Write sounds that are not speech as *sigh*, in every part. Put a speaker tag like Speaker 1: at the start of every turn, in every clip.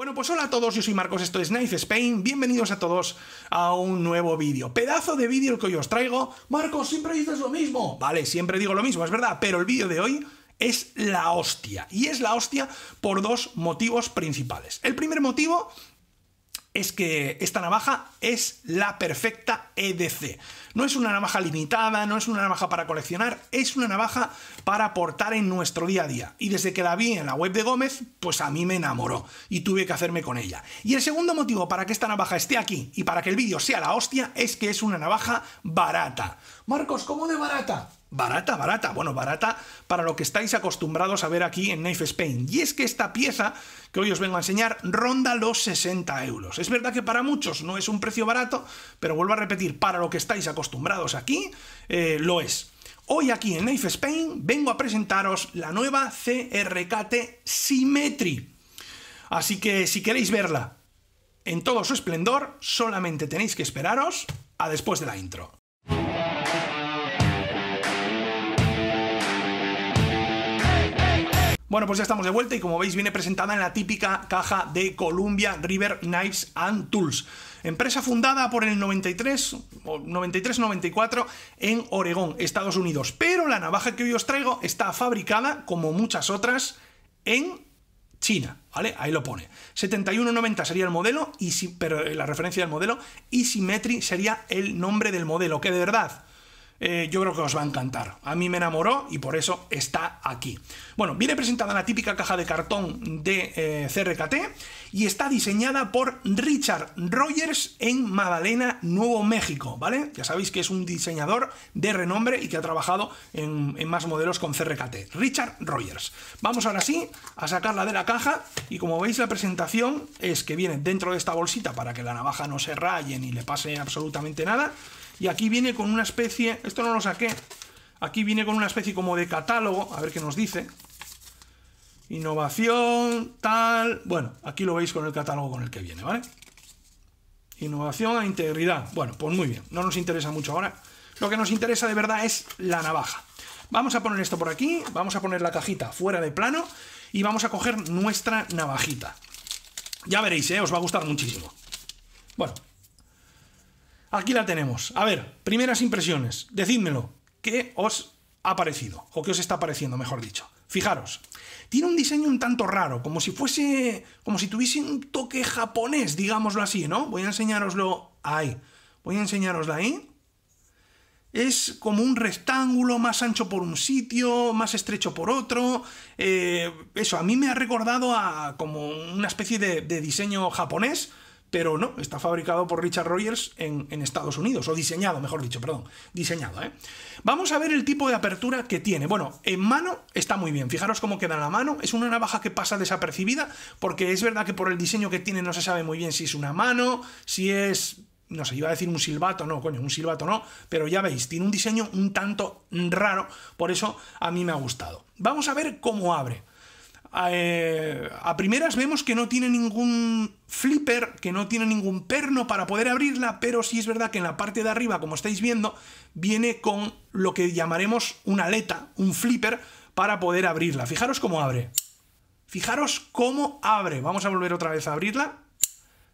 Speaker 1: Bueno, pues hola a todos, yo soy Marcos, esto es Knife Spain, bienvenidos a todos a un nuevo vídeo. Pedazo de vídeo el que hoy os traigo. Marcos, siempre dices lo mismo. Vale, siempre digo lo mismo, es verdad, pero el vídeo de hoy es la hostia. Y es la hostia por dos motivos principales. El primer motivo es que esta navaja es la perfecta EDC. No es una navaja limitada, no es una navaja para coleccionar, es una navaja para portar en nuestro día a día. Y desde que la vi en la web de Gómez, pues a mí me enamoró y tuve que hacerme con ella. Y el segundo motivo para que esta navaja esté aquí y para que el vídeo sea la hostia es que es una navaja barata. Marcos, ¿cómo de barata? Barata, barata. Bueno, barata para lo que estáis acostumbrados a ver aquí en Knife Spain. Y es que esta pieza que hoy os vengo a enseñar ronda los 60 euros. Es verdad que para muchos no es un precio barato, pero vuelvo a repetir, para lo que estáis acostumbrados aquí, eh, lo es. Hoy aquí en Knife Spain vengo a presentaros la nueva CRKT Symmetry. Así que si queréis verla en todo su esplendor, solamente tenéis que esperaros a después de la intro. Bueno, pues ya estamos de vuelta y como veis viene presentada en la típica caja de Columbia River Knives and Tools. Empresa fundada por el 93 93-94 en Oregón, Estados Unidos. Pero la navaja que hoy os traigo está fabricada, como muchas otras, en China, ¿vale? Ahí lo pone. 71-90 sería el modelo, y si, pero eh, la referencia del modelo, y Symmetry sería el nombre del modelo, que de verdad eh, yo creo que os va a encantar. A mí me enamoró y por eso está aquí. Bueno, viene presentada en la típica caja de cartón de eh, CRKT y está diseñada por Richard Rogers en Magdalena, Nuevo México, ¿vale? Ya sabéis que es un diseñador de renombre y que ha trabajado en, en más modelos con CRKT. Richard Rogers. Vamos ahora sí a sacarla de la caja y como veis la presentación es que viene dentro de esta bolsita para que la navaja no se raye ni le pase absolutamente nada. Y aquí viene con una especie, esto no lo saqué, aquí viene con una especie como de catálogo, a ver qué nos dice. Innovación, tal, bueno, aquí lo veis con el catálogo con el que viene, ¿vale? Innovación e integridad. Bueno, pues muy bien, no nos interesa mucho ahora. Lo que nos interesa de verdad es la navaja. Vamos a poner esto por aquí, vamos a poner la cajita fuera de plano y vamos a coger nuestra navajita. Ya veréis, ¿eh? os va a gustar muchísimo. Bueno, Aquí la tenemos. A ver, primeras impresiones. Decídmelo. ¿Qué os ha parecido? ¿O qué os está pareciendo, mejor dicho? Fijaros, tiene un diseño un tanto raro, como si fuese, como si tuviese un toque japonés, digámoslo así, ¿no? Voy a enseñároslo ahí. Voy a enseñároslo ahí. Es como un rectángulo más ancho por un sitio, más estrecho por otro. Eh, eso, a mí me ha recordado a como una especie de diseño japonés, pero no, está fabricado por Richard Rogers en, Estados Unidos, o diseñado, mejor dicho, perdón, diseñado. ¿eh? Vamos a ver el tipo de apertura que tiene. Bueno, en mano está muy bien, fijaros cómo queda en la mano, es una navaja que pasa desapercibida, porque es verdad que por el diseño que tiene no se sabe muy bien si es una mano, si es... No sé, iba a decir un silbato, no, coño, un silbato no, pero ya veis, tiene un diseño un tanto raro, por eso a mí me ha gustado. Vamos a ver cómo abre. Eh, a, primeras vemos que no tiene ningún flipper, que no tiene ningún perno para poder abrirla, pero sí es verdad que en la parte de arriba, como estáis viendo, viene con lo que llamaremos una aleta, un flipper, para poder abrirla. Fijaros cómo abre. Fijaros cómo abre. Vamos a volver otra vez a abrirla.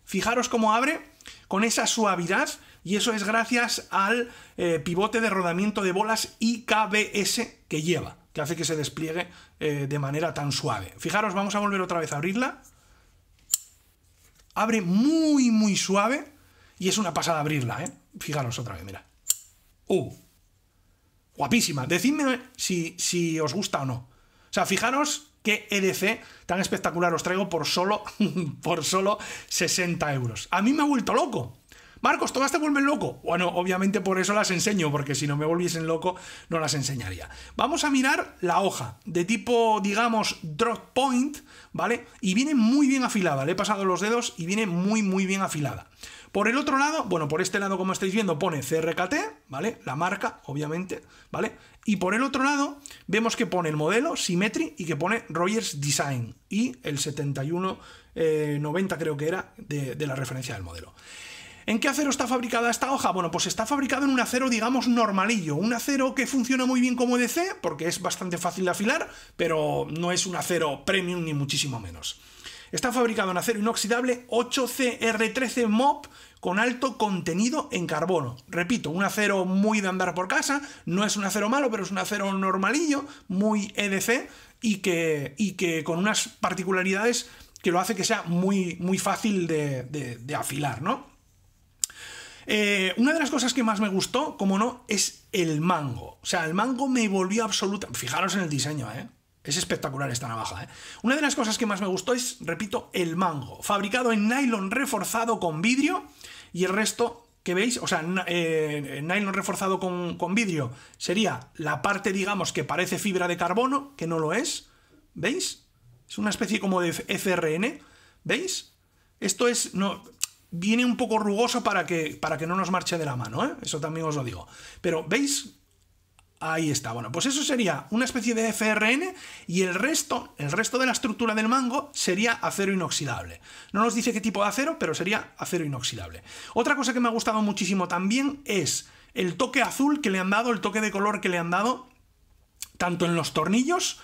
Speaker 1: Fijaros cómo abre con esa suavidad y eso es gracias al eh, pivote de rodamiento de bolas IKBS que lleva que hace que se despliegue eh, de manera tan suave. Fijaros, vamos a volver otra vez a abrirla. Abre muy, muy suave y es una pasada abrirla, ¿eh? Fijaros otra vez, mira. ¡Uh! Guapísima. Decidme si, si os gusta o no. O sea, fijaros qué EDC tan espectacular os traigo por solo, *laughs* por solo 60 euros. A mí me ha vuelto loco. Marcos, todas te vuelven loco. Bueno, obviamente por eso las enseño, porque si no me volviesen loco, no las enseñaría. Vamos a mirar la hoja de tipo, digamos, drop point, ¿vale? Y viene muy bien afilada. Le he pasado los dedos y viene muy, muy bien afilada. Por el otro lado, bueno, por este lado, como estáis viendo, pone CRKT, ¿vale? La marca, obviamente, ¿vale? Y por el otro lado, vemos que pone el modelo Symmetry y que pone Rogers Design y el 7190, eh, creo que era, de la referencia del modelo. ¿En qué acero está fabricada esta hoja? Bueno, pues está fabricado en un acero, digamos, normalillo. Un acero que funciona muy bien como EDC, porque es bastante fácil de afilar, pero no es un acero premium ni muchísimo menos. Está fabricado en acero inoxidable 8CR13 MOP con alto contenido en carbono. Repito, un acero muy de andar por casa, no es un acero malo, pero es un acero normalillo, muy EDC, y que, y que con unas particularidades que lo hace que sea muy, muy fácil de, de afilar, ¿no? Eh, una de las cosas que más me gustó, como no, es el mango. O sea, el mango me volvió absoluta. Fijaros en el diseño, ¿eh? Es espectacular esta navaja, ¿eh? Una de las cosas que más me gustó es, repito, el mango. Fabricado en nylon reforzado con vidrio y el resto que veis, o sea, en eh, nylon reforzado con, vidrio sería la parte, digamos, que parece fibra de carbono, que no lo es. ¿Veis? Es una especie como de FRN. ¿Veis? Esto es, no, viene un poco rugoso para que, para que no nos marche de la mano, ¿eh? eso también os lo digo. Pero, ¿veis? Ahí está. Bueno, pues eso sería una especie de FRN y el resto, el resto de la estructura del mango sería acero inoxidable. No nos dice qué tipo de acero, pero sería acero inoxidable. Otra cosa que me ha gustado muchísimo también es el toque azul que le han dado, el toque de color que le han dado, tanto en los tornillos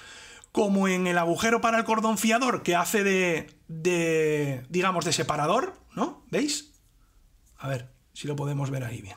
Speaker 1: como en el agujero para el cordón fiador que hace de, de digamos, de separador, ¿no? ¿Veis? A ver si lo podemos ver ahí bien.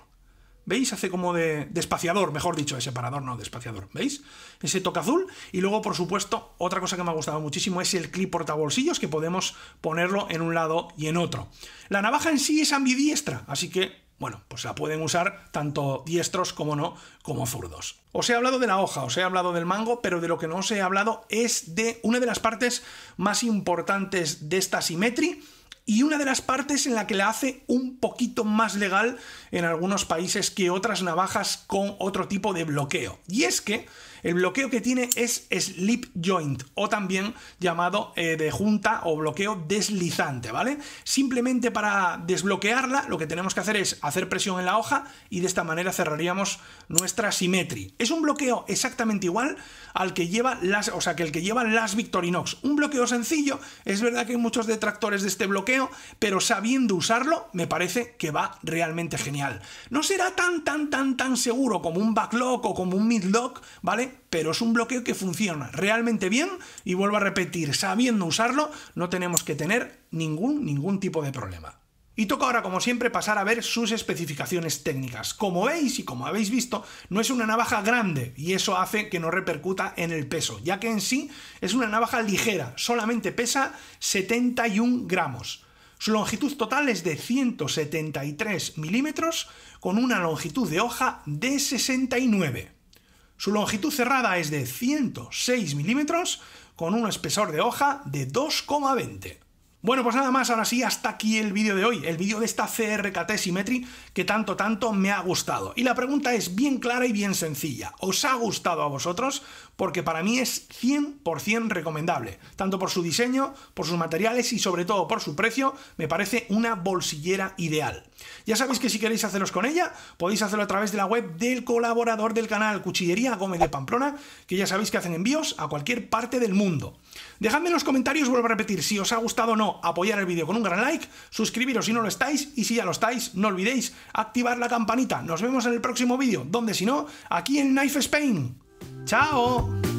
Speaker 1: ¿Veis? Hace como de, espaciador, mejor dicho, de separador, no, de espaciador. ¿Veis? Ese toca azul. Y luego, por supuesto, otra cosa que me ha gustado muchísimo es el clip portabolsillos, que podemos ponerlo en un lado y en otro. La navaja en sí es ambidiestra, así que bueno, pues la pueden usar tanto diestros como no, como zurdos. Os he hablado de la hoja, os he hablado del mango, pero de lo que no os he hablado es de una de las partes más importantes de esta simetría y una de las partes en la que la hace un poquito más legal en algunos países que otras navajas con otro tipo de bloqueo. Y es que el bloqueo que tiene es slip joint o también llamado eh, de junta o bloqueo deslizante, ¿vale? Simplemente para desbloquearla lo que tenemos que hacer es hacer presión en la hoja y de esta manera cerraríamos nuestra simetría. Es un bloqueo exactamente igual al que lleva las, o sea, que el que lleva las Victorinox. Un bloqueo sencillo, es verdad que hay muchos detractores de este bloqueo, pero sabiendo usarlo me parece que va realmente genial. No será tan tan tan tan seguro como un backlock o como un midlock, ¿vale? pero es un bloqueo que funciona realmente bien y vuelvo a repetir, sabiendo usarlo, no tenemos que tener ningún, ningún tipo de problema. Y toca ahora, como siempre, pasar a ver sus especificaciones técnicas. Como veis y como habéis visto, no es una navaja grande y eso hace que no repercuta en el peso, ya que en sí es una navaja ligera, solamente pesa 71 gramos. Su longitud total es de 173 milímetros con una longitud de hoja de 69. Su longitud cerrada es de 106 milímetros con un espesor de hoja de 2,20. Bueno, pues nada más, ahora sí, hasta aquí el vídeo de hoy, el vídeo de esta CRKT Symmetry que tanto, tanto me ha gustado. Y la pregunta es bien clara y bien sencilla. ¿Os ha gustado a vosotros? Porque para mí es 100% recomendable, tanto por su diseño, por sus materiales y sobre todo por su precio, me parece una bolsillera ideal. Ya sabéis que si queréis haceros con ella, podéis hacerlo a través de la web del colaborador del canal Cuchillería Gómez de Pamplona, que ya sabéis que hacen envíos a cualquier parte del mundo. Dejadme en los comentarios, vuelvo a repetir, si os ha gustado o no apoyar el vídeo con un gran like, suscribiros si no lo estáis y si ya lo estáis, no olvidéis activar la campanita. Nos vemos en el próximo vídeo, donde si no, aquí en Knife Spain. ¡Chao!